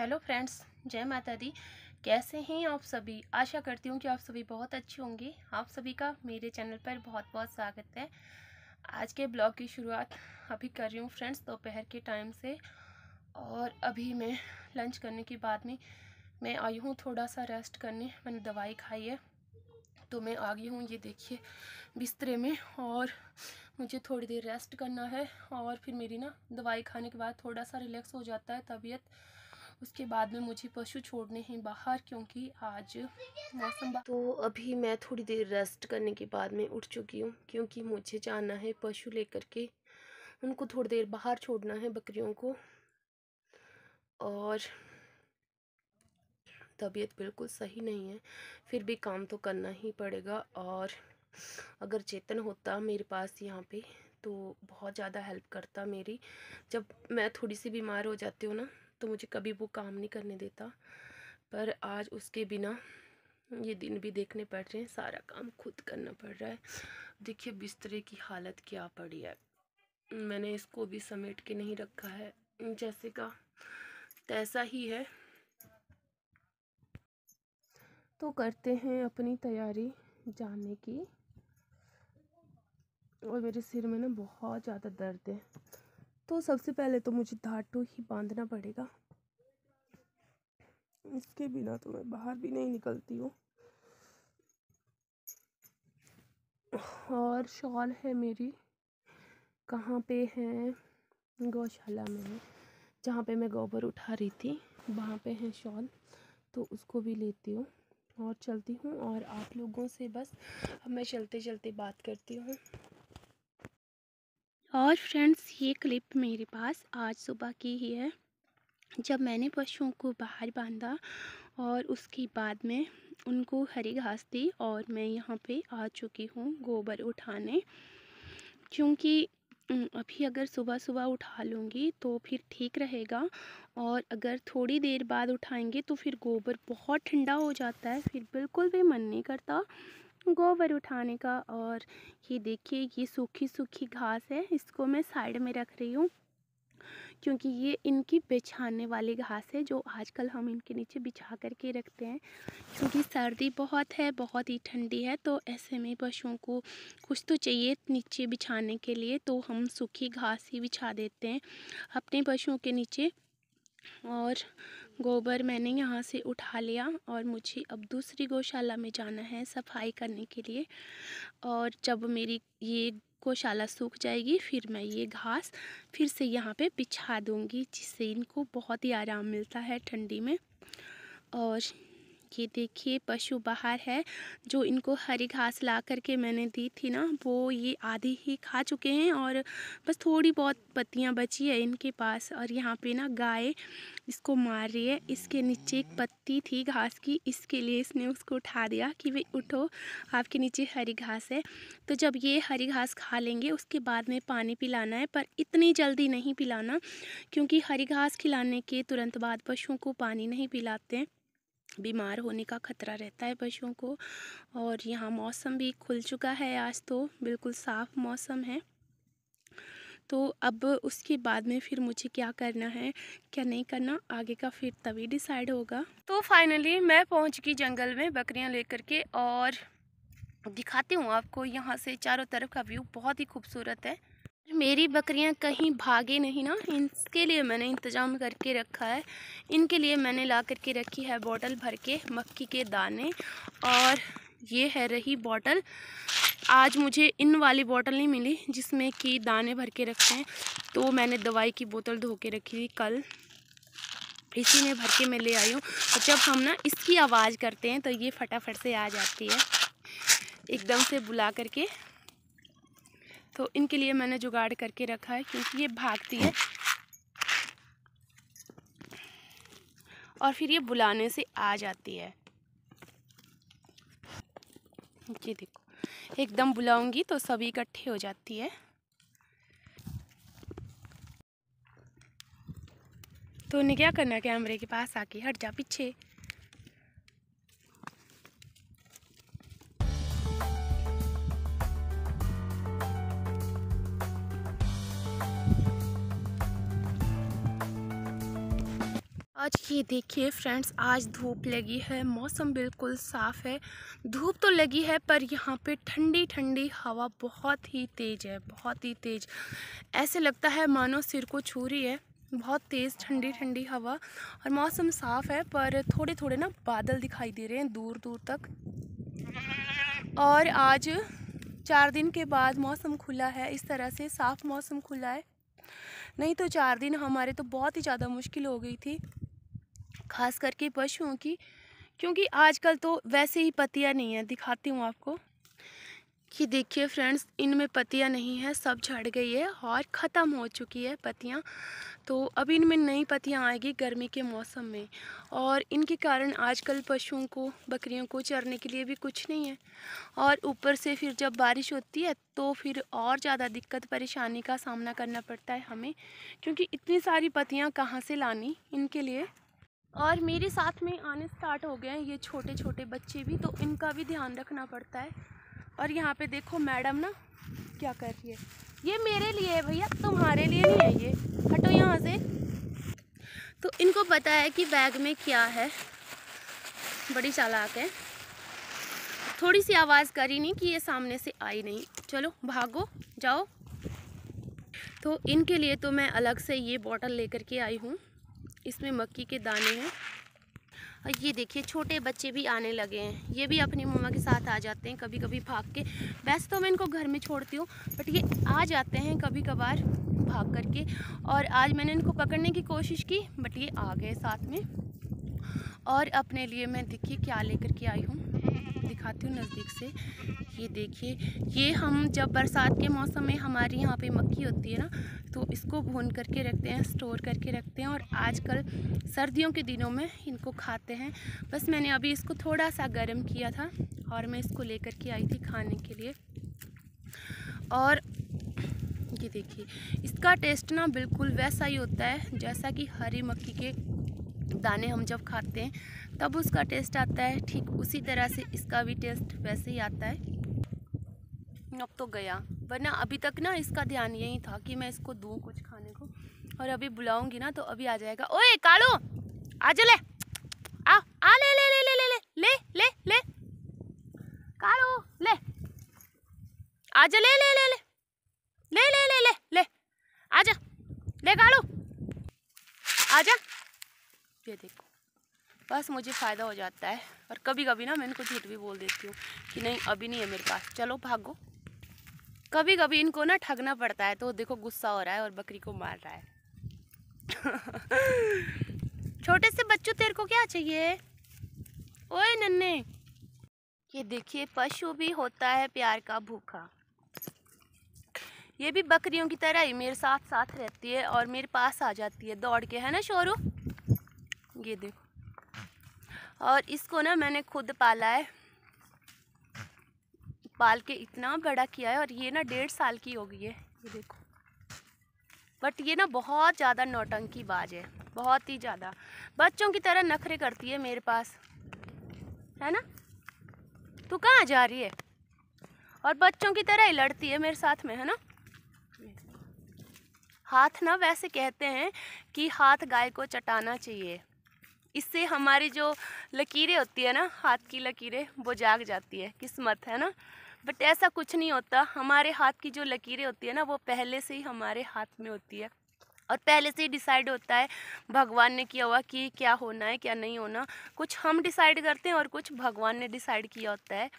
Hello friends जय माता दी कैसे हैं आप सभी आशा करती हूँ कि आप सभी बहुत अच्छे होंगे आप सभी का मेरे चैनल पर बहुत बहुत स्वागत है आज के ब्लॉग की शुरुआत अभी कर रही हूँ फ्रेंड्स दोपहर के टाइम से और अभी मैं लंच करने के बाद में मैं आई हूँ थोड़ा सा रेस्ट करने मैंने दवाई खाई है तो मैं आ गई हूँ ये देखिए बिस्तरे में और मुझे थोड़ी देर रेस्ट करना है और फिर मेरी ना दवाई खाने के बाद थोड़ा सा रिलैक्स हो जाता है तबीयत उसके बाद में मुझे पशु छोड़ने हैं बाहर क्योंकि आज मौसम तो अभी मैं थोड़ी देर रेस्ट करने के बाद में उठ चुकी हूँ क्योंकि मुझे जाना है पशु लेकर के उनको थोड़ी देर बाहर छोड़ना है बकरियों को और तबीयत बिल्कुल सही नहीं है फिर भी काम तो करना ही पड़ेगा और अगर चेतन होता मेरे पास यहाँ पे तो बहुत ज़्यादा हेल्प करता मेरी जब मैं थोड़ी सी बीमार हो जाती हूँ ना तो मुझे कभी वो काम नहीं करने देता पर आज उसके बिना ये दिन भी देखने पड़ रहे हैं सारा काम खुद करना पड़ रहा है देखिए बिस्तरे की हालत क्या पड़ी है मैंने इसको भी समेट के नहीं रखा है जैसे का तैसा ही है तो करते हैं अपनी तैयारी जाने की और मेरे सिर में ना बहुत ज़्यादा दर्द है तो सबसे पहले तो मुझे धाटू ही बांधना पड़ेगा इसके बिना तो मैं बाहर भी नहीं निकलती हूँ और शॉल है मेरी कहाँ पे है गौशाला में जहाँ पे मैं गोबर उठा रही थी वहाँ पे है शॉल तो उसको भी लेती हूँ और चलती हूँ और आप लोगों से बस अब मैं चलते चलते बात करती हूँ और फ्रेंड्स ये क्लिप मेरे पास आज सुबह की ही है जब मैंने पशुओं को बाहर बांधा और उसके बाद में उनको हरी घास दी और मैं यहाँ पे आ चुकी हूँ गोबर उठाने क्योंकि अभी अगर सुबह सुबह उठा लूँगी तो फिर ठीक रहेगा और अगर थोड़ी देर बाद उठाएंगे तो फिर गोबर बहुत ठंडा हो जाता है फिर बिल्कुल भी मन नहीं करता गोबर उठाने का और ये देखिए ये सूखी सूखी घास है इसको मैं साइड में रख रही हूँ क्योंकि ये इनकी बिछाने वाली घास है जो आजकल हम इनके नीचे बिछा करके रखते हैं क्योंकि सर्दी बहुत है बहुत ही ठंडी है तो ऐसे में पशुओं को कुछ तो चाहिए नीचे बिछाने के लिए तो हम सूखी घास ही बिछा देते हैं अपने पशुओं के नीचे और गोबर मैंने यहाँ से उठा लिया और मुझे अब दूसरी गौशाला में जाना है सफाई करने के लिए और जब मेरी ये गौशाला सूख जाएगी फिर मैं ये घास फिर से यहाँ पे बिछा दूँगी जिससे इनको बहुत ही आराम मिलता है ठंडी में और ये देखिए पशु बाहर है जो इनको हरी घास ला करके मैंने दी थी ना वो ये आधी ही खा चुके हैं और बस थोड़ी बहुत पत्तियाँ बची है इनके पास और यहाँ पे ना गाय इसको मार रही है इसके नीचे एक पत्ती थी घास की इसके लिए इसने उसको उठा दिया कि भाई उठो आपके नीचे हरी घास है तो जब ये हरी घास खा लेंगे उसके बाद में पानी पिलाना है पर इतनी जल्दी नहीं पिलाना क्योंकि हरी घास खिलाने के तुरंत बाद पशुओं को पानी नहीं पिलाते हैं बीमार होने का खतरा रहता है पशुओं को और यहाँ मौसम भी खुल चुका है आज तो बिल्कुल साफ़ मौसम है तो अब उसके बाद में फिर मुझे क्या करना है क्या नहीं करना आगे का फिर तभी डिसाइड होगा तो फाइनली मैं पहुँच गई जंगल में बकरियाँ लेकर के और दिखाती हूँ आपको यहाँ से चारों तरफ का व्यू बहुत ही खूबसूरत है मेरी बकरियां कहीं भागे नहीं ना इनके लिए मैंने इंतज़ाम करके रखा है इनके लिए मैंने ला करके रखी है बॉटल भर के मक्की के दाने और ये है रही बॉटल आज मुझे इन वाली बॉटल नहीं मिली जिसमें कि दाने भर के रखे हैं तो मैंने दवाई की बोतल धो के रखी थी कल इसी में भर के मैं ले आई हूँ और तो जब हम ना इसकी आवाज़ करते हैं तो ये फटाफट से आ जाती है एकदम से बुला करके तो इनके लिए मैंने जुगाड़ करके रखा है क्योंकि ये भागती है और फिर ये बुलाने से आ जाती है ये देखो एकदम बुलाऊंगी तो सभी इकट्ठे हो जाती है तो उन्हें क्या करना कैमरे के पास आके हट जा पीछे आज ये देखिए फ्रेंड्स आज धूप लगी है मौसम बिल्कुल साफ़ है धूप तो लगी है पर यहाँ पे ठंडी ठंडी हवा बहुत ही तेज़ है बहुत ही तेज़ ऐसे लगता है मानो सिर को छू रही है बहुत तेज़ ठंडी ठंडी हवा और मौसम साफ़ है पर थोड़े थोड़े ना बादल दिखाई दे रहे हैं दूर दूर तक और आज चार दिन के बाद मौसम खुला है इस तरह से साफ़ मौसम खुला है नहीं तो चार दिन हमारे तो बहुत ही ज़्यादा मुश्किल हो गई थी खास करके पशुओं की क्योंकि आजकल तो वैसे ही पतिया नहीं है दिखाती हूँ आपको कि देखिए फ्रेंड्स इनमें पतियाँ नहीं है सब झड़ गई है और ख़त्म हो चुकी है पतियाँ तो अब इनमें नई पतियाँ आएगी गर्मी के मौसम में और इनके कारण आजकल पशुओं को बकरियों को चरने के लिए भी कुछ नहीं है और ऊपर से फिर जब बारिश होती है तो फिर और ज़्यादा दिक्कत परेशानी का सामना करना पड़ता है हमें क्योंकि इतनी सारी पतियाँ कहाँ से लानी इनके लिए और मेरे साथ में आने स्टार्ट हो गए हैं ये छोटे छोटे बच्चे भी तो इनका भी ध्यान रखना पड़ता है और यहाँ पे देखो मैडम ना क्या कर रही है ये मेरे लिए है भैया तुम्हारे लिए नहीं है ये हटो यहाँ से तो इनको पता है कि बैग में क्या है बड़ी चालाक है थोड़ी सी आवाज़ करी नहीं कि ये सामने से आई नहीं चलो भागो जाओ तो इनके लिए तो मैं अलग से ये बॉटल लेकर के आई हूँ इसमें मक्की के दाने हैं और ये देखिए छोटे बच्चे भी आने लगे हैं ये भी अपनी मम्मा के साथ आ जाते हैं कभी कभी भाग के वैसे तो मैं इनको घर में छोड़ती हूँ बट ये आ जाते हैं कभी कभार भाग करके और आज मैंने इनको पकड़ने की कोशिश की बट ये आ गए साथ में और अपने लिए मैं देखिए क्या लेकर के आई हूँ दिखाती हूँ नज़दीक से ये देखिए ये हम जब बरसात के मौसम में हमारे यहाँ पे मक्की होती है ना तो इसको भून करके रखते हैं स्टोर करके रखते हैं और आजकल सर्दियों के दिनों में इनको खाते हैं बस मैंने अभी इसको थोड़ा सा गर्म किया था और मैं इसको ले के आई थी खाने के लिए और ये देखिए इसका टेस्ट ना बिल्कुल वैसा ही होता है जैसा कि हरी मक्की के दाने हम जब खाते हैं तब उसका टेस्ट आता है ठीक उसी तरह से इसका भी टेस्ट वैसे ही आता है अब तो गया वरना अभी तक ना इसका ध्यान यही था कि मैं इसको दूँ कुछ खाने को और अभी बुलाऊंगी ना तो अभी आ जाएगा ओए कालो आ जा ले आ आ ले ले ले ले ले ले ले ले कालो ले आ जा ले ले ले ले ले ले ले ले ले आ जा ले कालो आ जा ये देखो बस मुझे फ़ायदा हो जाता है और कभी कभी ना मैं इनको झूठ भी बोल देती हूँ कि नहीं अभी नहीं है मेरे पास चलो भागो कभी कभी इनको ना ठगना पड़ता है तो देखो गुस्सा हो रहा है और बकरी को मार रहा है छोटे से बच्चों तेरे को क्या चाहिए ओए नन्हे ये देखिए पशु भी होता है प्यार का भूखा ये भी बकरियों की तरह ही मेरे साथ साथ रहती है और मेरे पास आ जाती है दौड़ के है ना शोरू ये देखो और इसको ना मैंने खुद पाला है पाल के इतना बड़ा किया है और ये ना डेढ़ साल की हो गई है ये देखो बट ये ना बहुत ज़्यादा नौटंकी बाज है बहुत ही ज़्यादा बच्चों की तरह नखरे करती है मेरे पास है ना तू कहाँ जा रही है और बच्चों की तरह ही लड़ती है मेरे साथ में है ना हाथ ना वैसे कहते हैं कि हाथ गाय को चटाना चाहिए इससे हमारी जो लकीरें होती है ना हाथ की लकीरें वो जाग जाती है किस्मत है ना बट ऐसा कुछ नहीं होता हमारे हाथ की जो लकीरें होती है ना वो पहले से ही हमारे हाथ में होती है और पहले से ही डिसाइड होता है भगवान ने किया हुआ कि क्या होना है क्या नहीं होना कुछ हम डिसाइड करते हैं और कुछ भगवान ने डिसाइड किया होता है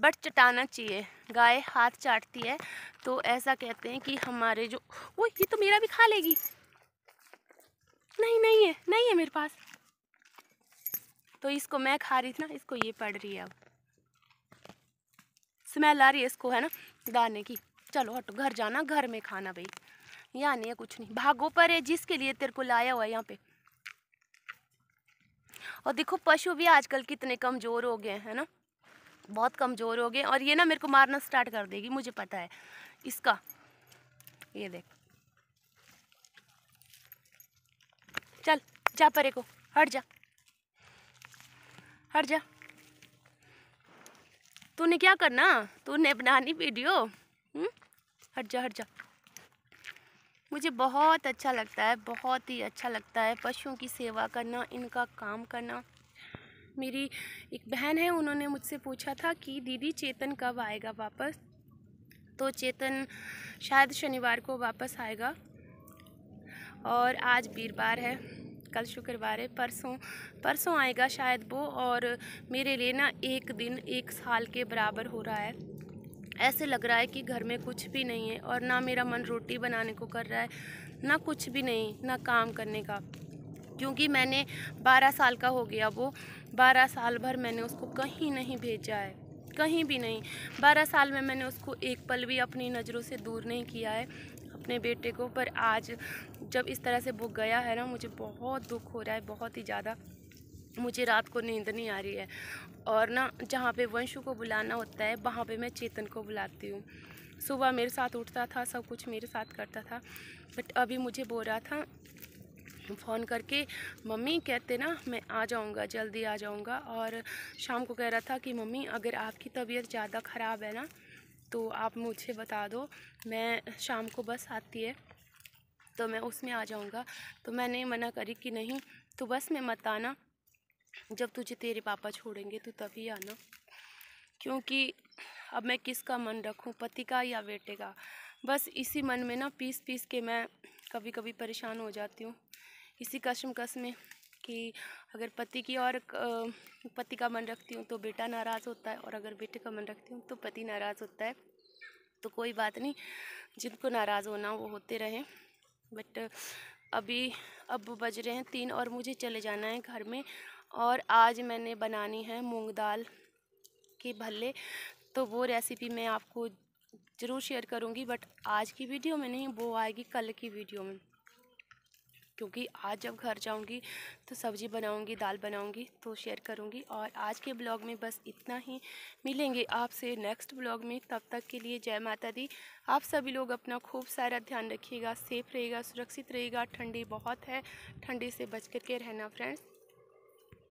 बट चटाना चाहिए गाय हाथ चाटती है तो ऐसा कहते हैं कि हमारे जो वो ये तो मेरा भी खा लेगी नहीं नहीं है नहीं है मेरे पास तो इसको मैं खा रही थी ना इसको ये पड़ रही है अब स्मेल आ रही है इसको है ना दाने की चलो हटो घर जाना घर में खाना भाई यहाँ नहीं है कुछ नहीं भागो पर है जिसके लिए तेरे को लाया हुआ है यहाँ पे और देखो पशु भी आजकल कितने कमज़ोर हो गए हैं ना बहुत कमज़ोर हो गए और ये ना मेरे को मारना स्टार्ट कर देगी मुझे पता है इसका ये देख चल जा परे को हट जा हट जा तूने क्या करना तूने बनानी वीडियो हम्म? हट जा हट जा मुझे बहुत अच्छा लगता है बहुत ही अच्छा लगता है पशुओं की सेवा करना इनका काम करना मेरी एक बहन है उन्होंने मुझसे पूछा था कि दीदी चेतन कब आएगा वापस तो चेतन शायद शनिवार को वापस आएगा और आज वीरवार है कल शुक्रवार है परसों परसों आएगा शायद वो और मेरे लिए ना एक दिन एक साल के बराबर हो रहा है ऐसे लग रहा है कि घर में कुछ भी नहीं है और ना मेरा मन रोटी बनाने को कर रहा है ना कुछ भी नहीं ना काम करने का क्योंकि मैंने 12 साल का हो गया वो 12 साल भर मैंने उसको कहीं नहीं भेजा है कहीं भी नहीं 12 साल में मैंने उसको एक पल भी अपनी नज़रों से दूर नहीं किया है अपने बेटे को पर आज जब इस तरह से बुक गया है ना मुझे बहुत दुख हो रहा है बहुत ही ज़्यादा मुझे रात को नींद नहीं आ रही है और ना जहाँ पे वंशु को बुलाना होता है वहाँ पे मैं चेतन को बुलाती हूँ सुबह मेरे साथ उठता था सब कुछ मेरे साथ करता था बट अभी मुझे बोल रहा था फ़ोन करके मम्मी कहते ना मैं आ जाऊँगा जल्दी आ जाऊँगा और शाम को कह रहा था कि मम्मी अगर आपकी तबीयत ज़्यादा ख़राब है ना तो आप मुझे बता दो मैं शाम को बस आती है तो मैं उसमें आ जाऊँगा तो मैंने मना करी कि नहीं तो बस मैं मत आना जब तुझे तेरे पापा छोड़ेंगे तो तभी आना क्योंकि अब मैं किसका मन रखूँ पति का या बेटे का बस इसी मन में ना पीस पीस के मैं कभी कभी परेशान हो जाती हूँ इसी कश में कि अगर पति की और पति का मन रखती हूँ तो बेटा नाराज़ होता है और अगर बेटे का मन रखती हूँ तो पति नाराज़ होता है तो कोई बात नहीं जिनको नाराज़ होना वो होते रहें बट अभी अब बज रहे हैं तीन और मुझे चले जाना है घर में और आज मैंने बनानी है मूंग दाल के भल्ले तो वो रेसिपी मैं आपको ज़रूर शेयर करूँगी बट आज की वीडियो में नहीं वो आएगी कल की वीडियो में क्योंकि आज जब घर जाऊंगी तो सब्ज़ी बनाऊंगी दाल बनाऊंगी तो शेयर करूंगी और आज के ब्लॉग में बस इतना ही मिलेंगे आपसे नेक्स्ट ब्लॉग में तब तक के लिए जय माता दी आप सभी लोग अपना खूब सारा ध्यान रखिएगा सेफ़ रहेगा सुरक्षित रहेगा ठंडी बहुत है ठंडी से बच कर के रहना फ्रेंड्स